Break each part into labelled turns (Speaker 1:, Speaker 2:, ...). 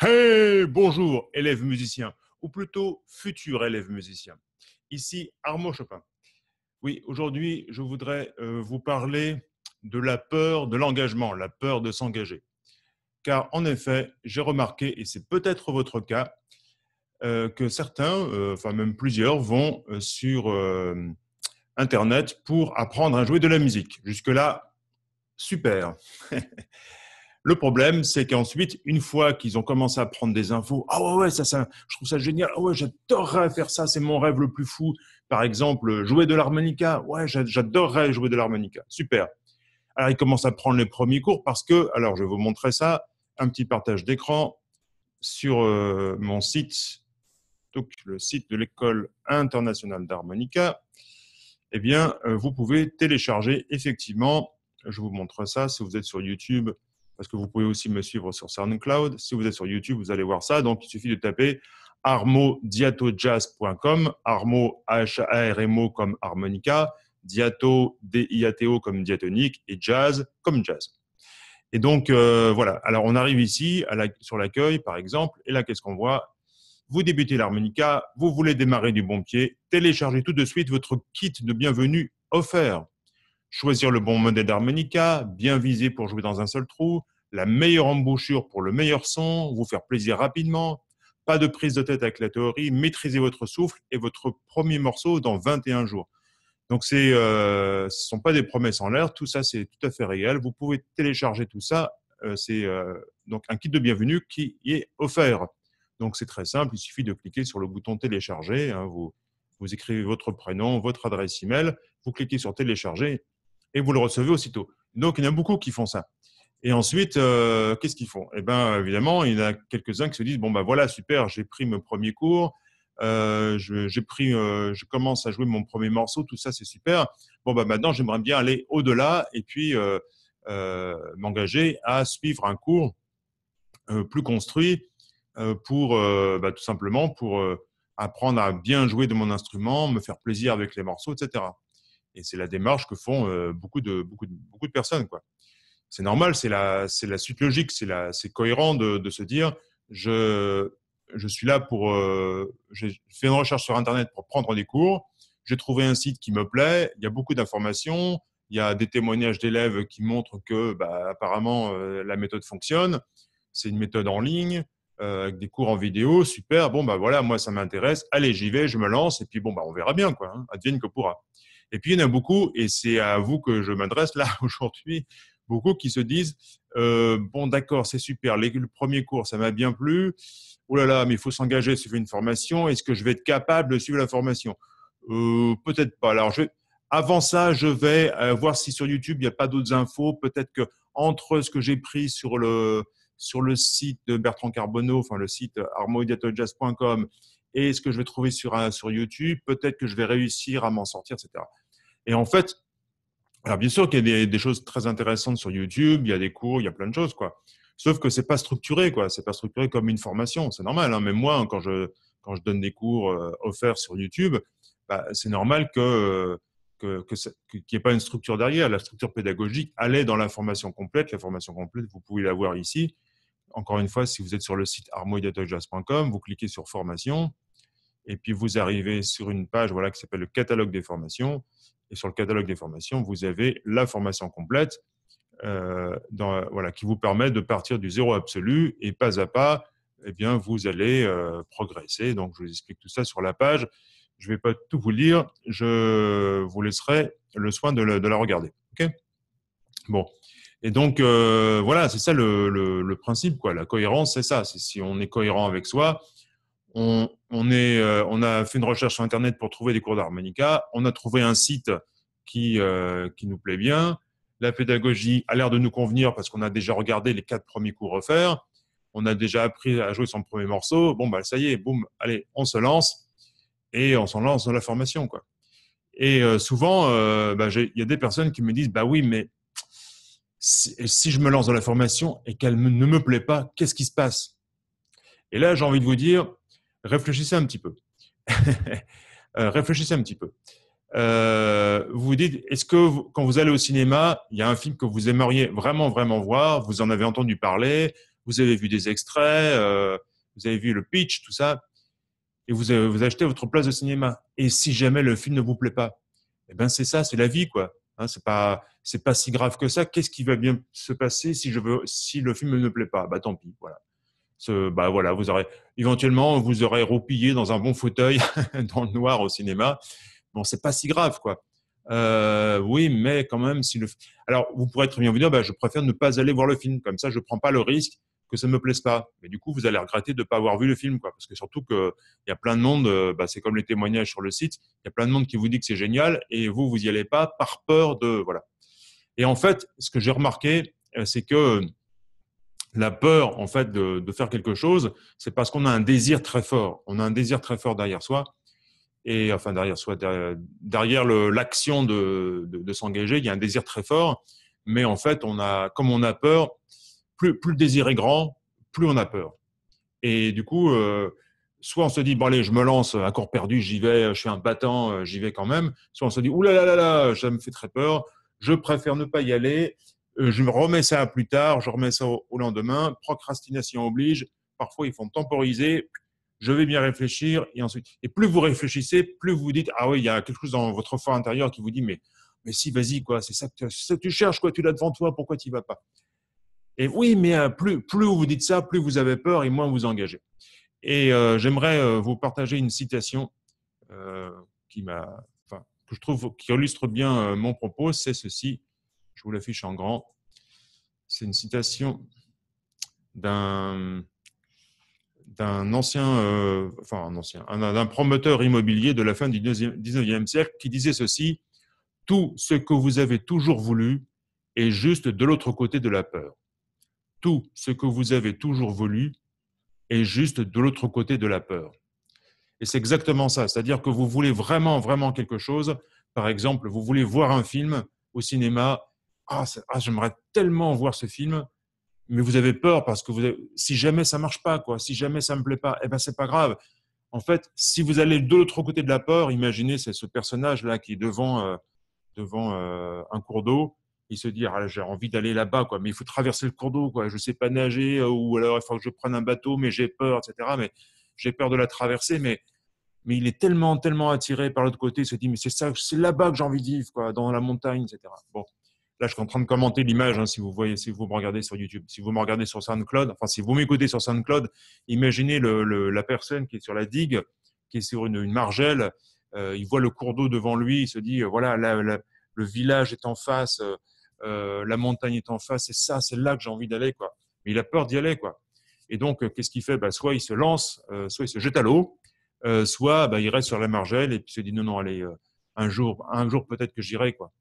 Speaker 1: Hey, bonjour, élèves musiciens ou plutôt futur élèves musicien. Ici Armand Chopin. Oui, aujourd'hui, je voudrais euh, vous parler de la peur de l'engagement, la peur de s'engager. Car en effet, j'ai remarqué, et c'est peut-être votre cas, euh, que certains, euh, enfin même plusieurs, vont sur Internet pour apprendre à jouer de la musique. Jusque-là, super. Le problème, c'est qu'ensuite, une fois qu'ils ont commencé à prendre des infos, ah ouais, ouais, ça, je trouve ça génial, ah ouais, j'adorerais faire ça, c'est mon rêve le plus fou. Par exemple, jouer de l'harmonica, ouais, j'adorerais jouer de l'harmonica, super. Alors, ils commencent à prendre les premiers cours parce que, alors, je vais vous montrer ça, un petit partage d'écran sur euh, mon site, donc le site de l'école internationale d'harmonica. Eh bien, euh, vous pouvez télécharger effectivement, je vous montre ça si vous êtes sur YouTube parce que vous pouvez aussi me suivre sur SoundCloud. Si vous êtes sur YouTube, vous allez voir ça. Donc, il suffit de taper armodiatojazz.com, armo, H-A-R-M-O comme harmonica, diato, D-I-A-T-O comme diatonique et jazz comme jazz. Et donc, euh, voilà. Alors, on arrive ici sur l'accueil, par exemple, et là, qu'est-ce qu'on voit Vous débutez l'harmonica, vous voulez démarrer du bon pied, téléchargez tout de suite votre kit de bienvenue offert choisir le bon modèle d'harmonica, bien visé pour jouer dans un seul trou, la meilleure embouchure pour le meilleur son, vous faire plaisir rapidement, pas de prise de tête avec la théorie, maîtriser votre souffle et votre premier morceau dans 21 jours. Donc euh, ce ne sont pas des promesses en l'air, tout ça c'est tout à fait réel. Vous pouvez télécharger tout ça, euh, c'est euh, donc un kit de bienvenue qui est offert. Donc c'est très simple, il suffit de cliquer sur le bouton télécharger, hein, vous, vous écrivez votre prénom, votre adresse email, vous cliquez sur télécharger et vous le recevez aussitôt. Donc, il y en a beaucoup qui font ça. Et ensuite, euh, qu'est-ce qu'ils font Eh bien, évidemment, il y en a quelques-uns qui se disent, bon, ben voilà, super, j'ai pris mon premier cours, euh, j'ai pris, euh, je commence à jouer mon premier morceau, tout ça, c'est super. Bon, ben maintenant, j'aimerais bien aller au-delà et puis m'engager à suivre un cours plus construit pour, bah, tout simplement, pour apprendre à bien jouer de mon instrument, me faire plaisir avec les morceaux, etc. Et c'est la démarche que font euh, beaucoup, de, beaucoup, de, beaucoup de personnes. Quoi. C'est normal, c'est la, c'est la suite logique, c'est, la, c'est cohérent de, de, se dire je, je suis là pour. Euh, j'ai fait une recherche sur Internet pour prendre des cours, j'ai trouvé un site qui me plaît, il y a beaucoup d'informations, il y a des témoignages d'élèves qui montrent que bah, apparemment euh, la méthode fonctionne, c'est une méthode en ligne, avec des cours en vidéo, super, bon bah voilà, moi ça m'intéresse, allez j'y vais, je me lance, et puis bon bah on verra bien quoi, hein, advienne que pourra. Et puis, il y en a beaucoup, et c'est à vous que je m'adresse là aujourd'hui, beaucoup qui se disent euh, bon d'accord c'est super le premier cours ça m'a bien plu oh là là mais il faut s'engager suivre une formation est-ce que je vais être capable de suivre la formation euh, peut-être pas alors avant ça je vais euh, voir si sur YouTube il n'y a pas d'autres infos peut-être que entre ce que j'ai pris sur le sur le site de Bertrand Carbonneau enfin le site armoidiatojazz.com, et ce que je vais trouver sur, sur YouTube, peut-être que je vais réussir à m'en sortir, etc. Et en fait, alors bien sûr qu'il y a des, choses très intéressantes sur YouTube, il y a des cours, il y a plein de choses, quoi. Sauf que c'est pas structuré, quoi. C'est pas structuré comme une formation, c'est normal. Hein. Même moi, quand je quand je donne des cours euh, offerts sur YouTube, bah, c'est normal que euh, qu'il n'y ait pas une structure derrière. La structure pédagogique, allait dans la formation complète. La formation complète, vous pouvez la voir ici encore une fois, si vous êtes sur le site armoediatojazz.com, vous cliquez sur formation et puis vous arrivez sur une page voilà, qui s'appelle le catalogue des formations. Et sur le catalogue des formations, vous avez la formation complète euh, dans, voilà, qui vous permet de partir du zéro absolu et pas à pas, eh bien, vous allez euh, progresser. Donc, je vous explique tout ça sur la page. Je ne vais pas tout vous lire. Je vous laisserai le soin de, de la regarder. OK Bon. Et donc, euh, voilà, c'est ça le, principe, quoi. La cohérence, c'est ça. si on est cohérent avec soi, euh, on, a fait une recherche sur Internet pour trouver des cours d'harmonica, on a trouvé un site qui, euh, qui nous plaît bien, la pédagogie a l'air de nous convenir parce qu'on a déjà regardé les quatre premiers cours refaire. on a déjà appris à jouer son premier morceau, bon, bah, ça y est, boum, allez, on se lance et on s'en lance dans la formation, quoi. Et souvent, bah, il y a des personnes qui me disent, bah oui, mais si, je me lance dans la formation et qu'elle ne me plaît pas, qu'est-ce qui se passe Et là, j'ai envie de vous dire, réfléchissez un petit peu. Euh, réfléchissez un petit peu. vous euh, vous dites, est-ce que quand vous allez au cinéma, il y a un film que vous aimeriez vraiment, vraiment voir, vous en avez entendu parler, vous avez vu des extraits, euh, vous avez vu le pitch, tout ça, et vous, achetez votre place de cinéma. Et si jamais le film ne vous plaît pas, eh ben c'est ça, c'est la vie, quoi. Ce hein, c'est pas c'est pas si grave que ça. Qu'est-ce qui va bien se passer si je veux si le film ne plaît pas Bah tant pis, voilà. Ce, bah voilà, vous aurez éventuellement vous aurez roupillé dans un bon fauteuil dans le noir au cinéma. Bon, c'est pas si grave quoi. Euh, oui, mais quand même si le alors vous pourrez très bien vous dire bah, je préfère ne pas aller voir le film comme ça je prends pas le risque que ça ne me plaise pas. Mais du coup, vous allez regretter de ne pas avoir vu le film, Parce que surtout qu'il y a plein de monde, euh, bah, c'est comme les témoignages sur le site, il y a plein de monde qui vous dit que c'est génial et vous, vous n'y allez pas par peur de. Voilà. Et en fait, ce que j'ai remarqué, euh, c'est que euh, la peur en fait de, faire quelque chose, c'est parce qu'on a un désir très fort. On a un désir très fort derrière soi. Et enfin, derrière soi, derrière, l'action de, de, de s'engager, il y a un désir très fort. Mais en fait, on a, comme on a peur, plus, le désir est grand, plus on a peur. Et du coup, euh, soit on se dit, bon allez, je me lance, à corps perdu, j'y vais, je suis un battant, euh, j'y vais quand même. Soit on se dit, oulala, là là, là là, ça me fait très peur, je préfère ne pas y aller, euh, je me remets ça à plus tard, je remets ça au, lendemain, procrastination oblige, parfois il faut temporiser, je vais bien réfléchir, et ensuite, et plus vous réfléchissez, plus vous dites, ah oui, il y a quelque chose dans votre fort intérieur qui vous dit, mais, mais si, vas-y, quoi, c'est ça, que tu cherches, quoi, tu l'as devant toi, pourquoi tu n'y vas pas et oui, mais euh, plus, plus vous dites ça, plus vous avez peur et moins vous engagez. Et euh, j'aimerais euh, vous partager une citation qui m'a, je trouve qui illustre bien mon propos. C'est ceci. Je vous l'affiche en grand. C'est une citation d'un d'un ancien, enfin un d'un promoteur immobilier de la fin du 19e siècle qui disait ceci Tout ce que vous avez toujours voulu est juste de l'autre côté de la peur tout ce que vous avez toujours voulu est juste de l'autre côté de la peur. Et c'est exactement ça, c'est-à-dire que vous voulez vraiment, vraiment quelque chose. Par exemple, vous voulez voir un film au cinéma, ah, ah j'aimerais tellement voir ce film, mais vous avez peur parce que si jamais ça marche pas, quoi, si jamais ça me plaît pas, eh ben c'est pas grave. En fait, si vous allez de l'autre côté de la peur, imaginez c'est ce personnage là qui est devant, euh, devant euh, un cours d'eau il se dit ah, j'ai envie d'aller là-bas quoi mais il faut traverser le cours d'eau quoi je sais pas nager euh, ou alors il faut que je prenne un bateau mais j'ai peur etc mais j'ai peur de la traverser, mais mais il est tellement tellement attiré par l'autre côté il se dit mais c'est ça c'est là-bas que j'ai envie de vivre quoi dans la montagne etc bon là je suis en train de commenter l'image hein, si vous voyez si vous me regardez sur YouTube si vous me regardez sur SoundCloud enfin si vous m'écoutez sur SoundCloud imaginez le, la personne qui est sur la digue qui est sur une, margelle euh, il voit le cours d'eau devant lui il se dit voilà le village est en face euh, euh, la montagne est en face, c'est ça, c'est là que j'ai envie d'aller, quoi. Mais il a peur d'y aller, quoi. Et donc, euh, qu'est-ce qu'il fait bah, Soit il se lance, euh, soit il se jette à l'eau, soit bah, il reste sur la margelle et puis se dit non, non, allez, un jour, un jour peut-être que j'irai, quoi.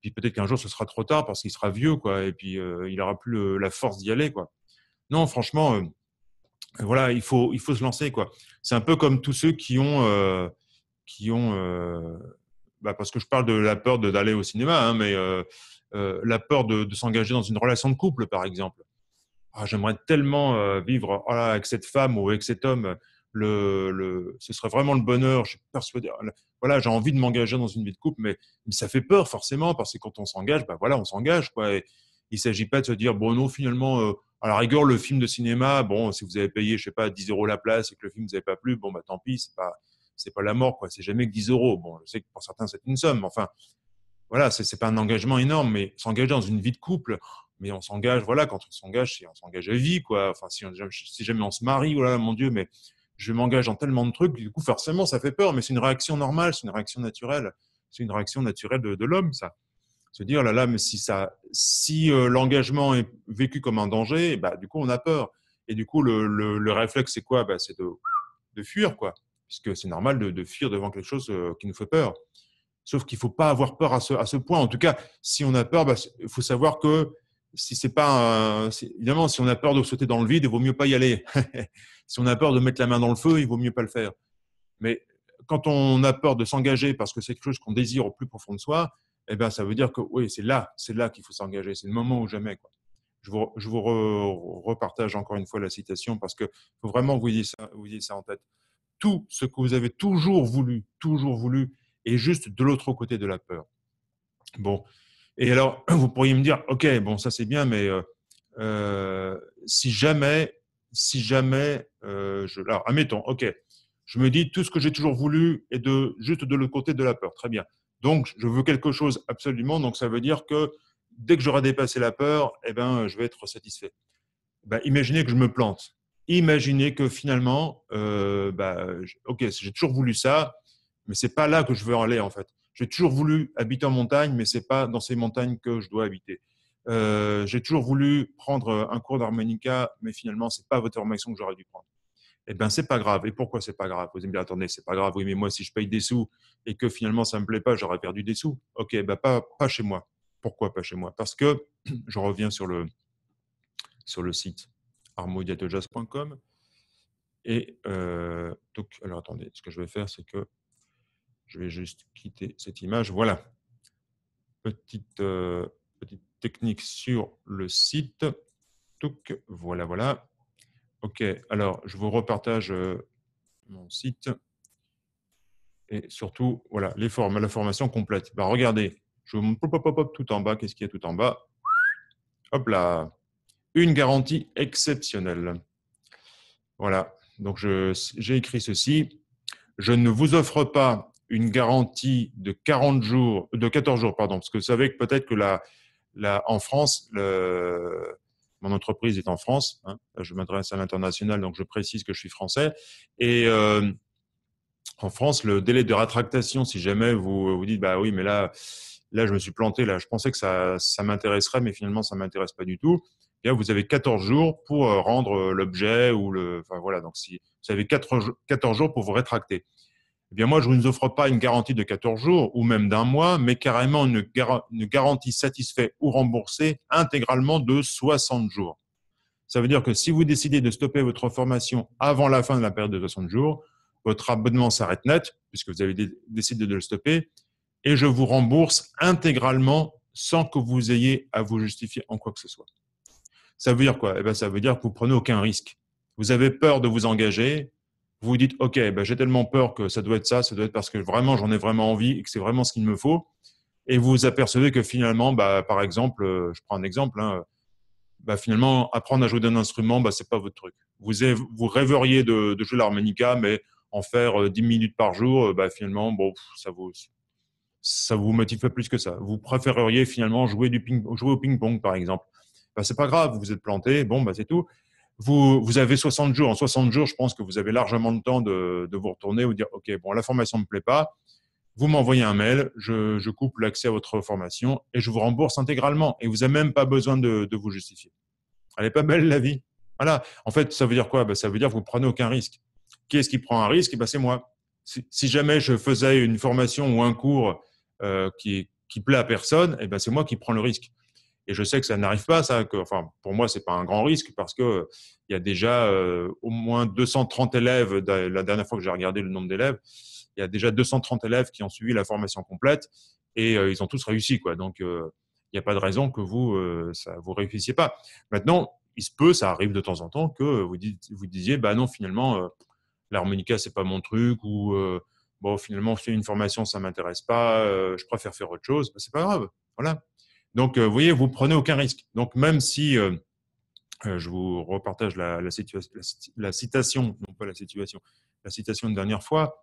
Speaker 1: Puis peut-être qu'un jour ce sera trop tard parce qu'il sera vieux, quoi, et puis il aura plus la force d'y aller, quoi. Non, franchement, voilà, il faut, il faut se lancer, quoi. C'est un peu comme tous ceux qui ont, qui ont, bah, parce que je parle de la peur d'aller au cinéma, hein, mais euh, la peur de, s'engager dans une relation de couple, par exemple. Ah, j'aimerais tellement euh, vivre oh avec cette femme ou avec cet homme. Le, le, ce serait vraiment le bonheur. persuadé. Oh voilà, j'ai envie de m'engager dans une vie de couple, mais, ça fait peur forcément parce que quand on s'engage, bah voilà, on s'engage quoi. il s'agit pas de se dire bon non finalement euh, à la rigueur le film de cinéma bon si vous avez payé je sais pas 10 euros la place et que le film vous avez pas plu bon bah tant pis c'est pas c'est pas la mort quoi c'est jamais que 10 euros bon je sais que pour certains c'est une somme enfin voilà, n'est pas un engagement énorme, mais s'engager dans une vie de couple, mais on s'engage, voilà, quand on s'engage, on s'engage à vie, quoi. Enfin, si, jamais on se marie, voilà, oh mon Dieu, mais je m'engage dans tellement de trucs, du coup, forcément, ça fait peur, mais c'est une réaction normale, c'est une réaction naturelle, c'est une réaction naturelle de, l'homme, ça. Se dire, là là, mais si si euh, l'engagement est vécu comme un danger, eh ben, du coup, on a peur. Et du coup, le, réflexe, c'est quoi ben, C'est de, fuir, quoi, puisque c'est normal de, fuir devant quelque chose euh, qui nous fait peur. Sauf qu'il ne faut pas avoir peur à ce, à ce, point. En tout cas, si on a peur, bah, il faut savoir que si c'est pas évidemment si on a peur de sauter dans le vide, il vaut mieux pas y aller. si on a peur de mettre la main dans le feu, il vaut mieux pas le faire. Mais quand on a peur de s'engager parce que c'est quelque chose qu'on désire au plus profond de soi, eh ben ça veut dire que oui, c'est là, c'est là qu'il faut s'engager, c'est le moment ou jamais quoi. Je vous, je vous repartage encore une fois la citation parce que faut vraiment vous ayez ça, vous ayez ça en tête. Tout ce que vous avez toujours voulu, toujours voulu, et juste de l'autre côté de la peur. Bon. Et alors, vous pourriez me dire, OK, bon, ça c'est bien, mais euh, euh, si jamais, si jamais, euh, je, alors, admettons, OK, je me dis, tout ce que j'ai toujours voulu est de, juste de l'autre côté de la peur. Très bien. Donc, je veux quelque chose absolument. Donc, ça veut dire que dès que j'aurai dépassé la peur, eh ben, je vais être satisfait. Bah, imaginez que je me plante. Imaginez que finalement, bah, OK, j'ai toujours voulu ça, mais c'est pas là que je veux aller en fait. J'ai toujours voulu habiter en montagne, mais c'est pas dans ces montagnes que je dois habiter. Euh, j'ai toujours voulu prendre un cours d'harmonica, mais finalement, c'est pas votre formation que j'aurais dû prendre. Eh bien, c'est pas grave. Et pourquoi c'est pas grave Vous allez me dire, attendez, c'est pas grave. Oui, mais moi, si je paye des sous et que finalement ça me plaît pas, j'aurais perdu des sous. Ok, ben pas, pas chez moi. Pourquoi pas chez moi Parce que je reviens sur le, sur le site armodiatojazz.com. Et euh, donc, alors attendez, ce que je vais faire, c'est que je vais juste quitter cette image. Voilà. Petite, euh, technique sur le site. voilà, voilà. OK, alors je vous repartage euh, mon site. Et surtout, voilà, les formes, la formation complète. Bah, regardez, je vous pop, tout en bas. Qu'est-ce qu'il y a tout en bas Hop là Une garantie exceptionnelle. Voilà, donc j'ai écrit ceci. Je ne vous offre pas une garantie de 40 jours, de 14 jours, pardon, parce que vous savez que peut-être que là, la, en France, le, mon entreprise est en France, hein. je m'adresse à l'international, donc je précise que je suis français, et euh, en France, le délai de rétractation, si jamais vous vous dites, bah oui, mais là, là, je me suis planté, là, je pensais que ça, ça m'intéresserait, mais finalement, ça m'intéresse pas du tout. bien vous avez 14 jours pour euh, rendre euh, l'objet ou le, enfin voilà, donc si vous avez 14 jours pour vous rétracter eh bien moi, je ne vous offre pas une garantie de 14 jours ou même d'un mois, mais carrément une, garantie satisfaite ou remboursée intégralement de 60 jours. Ça veut dire que si vous décidez de stopper votre formation avant la fin de la période de 60 jours, votre abonnement s'arrête net, puisque vous avez décidé de le stopper, et je vous rembourse intégralement sans que vous ayez à vous justifier en quoi que ce soit. Ça veut dire quoi eh bien, Ça veut dire que vous prenez aucun risque. Vous avez peur de vous engager, vous vous dites, OK, ben, j'ai tellement peur que ça doit être ça, ça doit être parce que vraiment j'en ai vraiment envie et que c'est vraiment ce qu'il me faut. Et vous vous apercevez que finalement, bah, par exemple, euh, je prends un exemple, hein, bah, finalement, apprendre à jouer d'un instrument, bah, ce n'est pas votre truc. Vous, vous rêveriez de, de jouer l'harmonica, mais en faire 10 euh, minutes par jour, euh, finalement, bon, ça vous, ça vous motive pas plus que ça. Vous préféreriez finalement jouer, du ping, jouer au ping-pong, par exemple. Ce n'est pas grave, vous êtes planté, bon, c'est tout vous, avez 60 jours. En 60 jours, je pense que vous avez largement le temps de, vous retourner ou dire, OK, bon, la formation ne plaît pas. Vous m'envoyez un mail, je, coupe l'accès à votre formation et je vous rembourse intégralement. Et vous n'avez même pas besoin de, vous justifier. Elle n'est pas belle, la vie. Voilà. En fait, ça veut dire quoi ben, Ça veut dire que vous ne prenez aucun risque. Qui est-ce qui prend un risque eh ben, C'est moi. Si, jamais je faisais une formation ou un cours euh, qui, plaît à personne, eh ben, c'est moi qui prends le risque. Et je sais que ça n'arrive pas, ça. Que, enfin, pour moi, c'est pas un grand risque parce que il y a déjà euh, au moins 230 élèves. La dernière fois que j'ai regardé le nombre d'élèves, il y a déjà 230 élèves qui ont suivi la formation complète et euh, ils ont tous réussi, quoi. Donc, euh, il n'y a pas de raison que vous ça vous réussissiez pas. Maintenant, il se peut, ça arrive de temps en temps que vous, dites, vous disiez, bah non, finalement, l'harmonica c'est pas mon truc ou bon, finalement, c'est une formation, ça m'intéresse pas. je préfère faire autre chose. Bah, c'est pas grave. Voilà. Donc, euh, vous voyez, vous prenez aucun risque. Donc, même si euh, euh, je vous repartage la, citation, non pas la situation, la citation de dernière fois.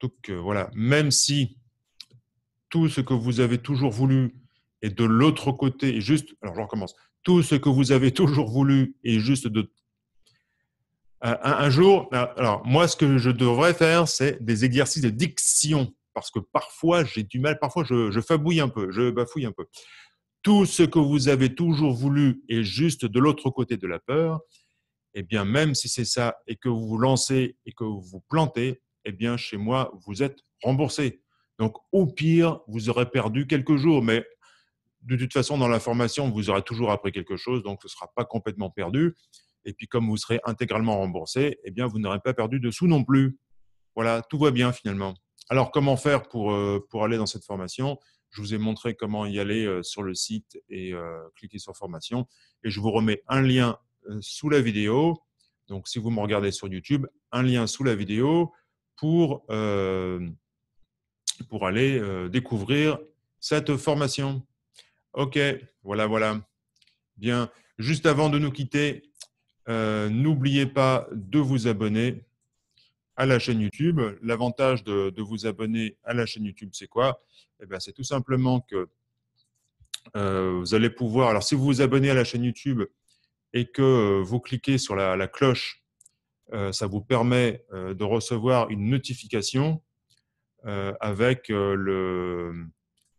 Speaker 1: donc voilà, même si tout ce que vous avez toujours voulu est de l'autre côté, juste, alors je recommence, tout ce que vous avez toujours voulu est juste de... un, jour, alors moi ce que je devrais faire, c'est des exercices de diction parce que parfois j'ai du mal, parfois je, fabouille un peu, je bafouille un peu. Tout ce que vous avez toujours voulu est juste de l'autre côté de la peur. et eh bien, même si c'est ça et que vous vous lancez et que vous vous plantez, eh bien, chez moi, vous êtes remboursé. Donc, au pire, vous aurez perdu quelques jours, mais de toute façon, dans la formation, vous aurez toujours appris quelque chose, donc ce ne sera pas complètement perdu. Et puis, comme vous serez intégralement remboursé, eh bien, vous n'aurez pas perdu de sous non plus. Voilà, tout va bien finalement. Alors, comment faire euh, pour, aller dans cette formation Je vous ai montré comment y aller euh, sur le site et euh, cliquer sur formation. Et je vous remets un lien sous la vidéo. Donc, si vous me regardez sur YouTube, un lien sous la vidéo pour, pour aller découvrir cette formation. OK, voilà, voilà. Bien, juste avant de nous quitter, n'oubliez pas de vous abonner à la chaîne YouTube. L'avantage de, vous abonner à la chaîne YouTube, c'est quoi eh ben, C'est tout simplement que euh, vous allez pouvoir, alors si vous vous abonnez à la chaîne YouTube et que vous cliquez sur la, cloche, euh, ça vous permet euh, de recevoir une notification avec le,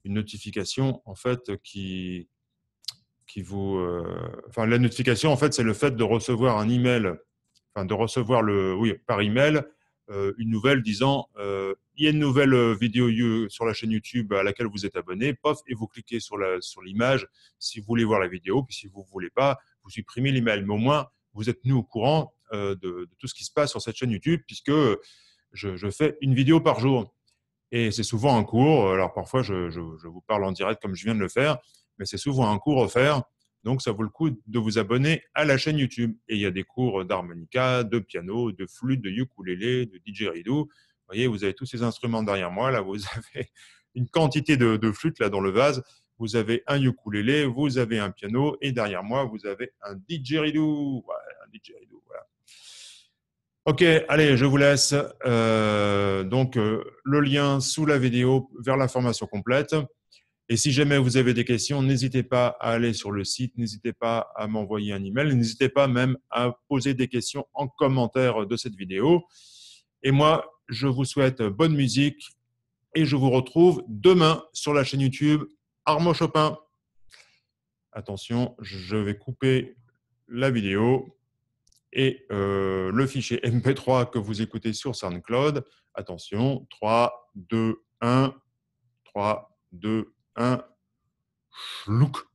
Speaker 1: une notification en fait qui, qui vous, enfin la notification en fait c'est le fait de recevoir un email, enfin de recevoir le, oui, par email euh, une nouvelle disant euh, il y a une nouvelle euh, vidéo sur la chaîne YouTube à laquelle vous êtes abonné, pof, et vous cliquez sur la sur l'image si vous voulez voir la vidéo, puis si vous ne voulez pas, vous supprimez l'email. Mais au moins, vous êtes nous au courant de, tout ce qui se passe sur cette chaîne YouTube, puisque je, je fais une vidéo par jour. Et c'est souvent un cours, alors parfois je, je, je, vous parle en direct comme je viens de le faire, mais c'est souvent un cours offert donc, ça vaut le coup de vous abonner à la chaîne YouTube. Et il y a des cours d'harmonica, de piano, de flûte, de ukulélé, de didgeridoo. Vous voyez, vous avez tous ces instruments derrière moi. Là, vous avez une quantité de, flûtes là dans le vase. Vous avez un ukulélé, vous avez un piano, et derrière moi, vous avez un didgeridoo. un Ok, allez, je vous laisse. Euh, donc, euh, le lien sous la vidéo vers la formation complète. Et si jamais vous avez des questions, n'hésitez pas à aller sur le site, n'hésitez pas à m'envoyer un email, n'hésitez pas même à poser des questions en commentaire de cette vidéo. Et moi, je vous souhaite bonne musique et je vous retrouve demain sur la chaîne YouTube Armand Chopin. Attention, je vais couper la vidéo et euh, le fichier MP3 que vous écoutez sur SoundCloud. Attention, 3, 2, 1, 3, 2, 1. äh, Schluck.